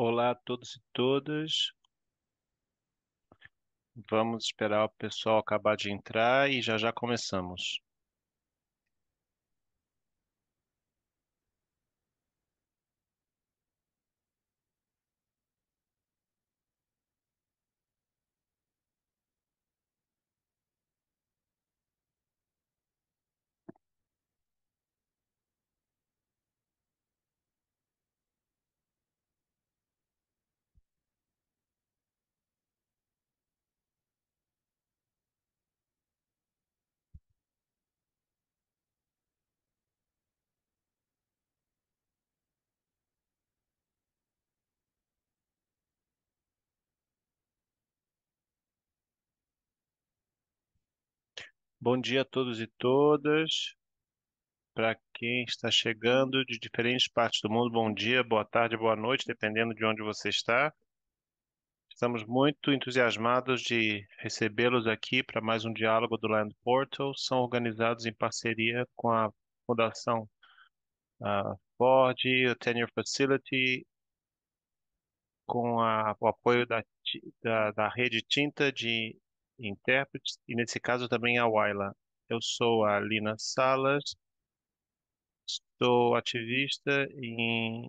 Olá a todos e todas. Vamos esperar o pessoal acabar de entrar e já já começamos. Bom dia a todos e todas. Para quem está chegando de diferentes partes do mundo, bom dia, boa tarde, boa noite, dependendo de onde você está. Estamos muito entusiasmados de recebê-los aqui para mais um diálogo do Land Portal. São organizados em parceria com a Fundação ah, Ford, o Tenure Facility, com a, o apoio da, da, da rede Tinta de intérpretes, e nesse caso também a Waila. Eu sou a Lina Salas, sou ativista em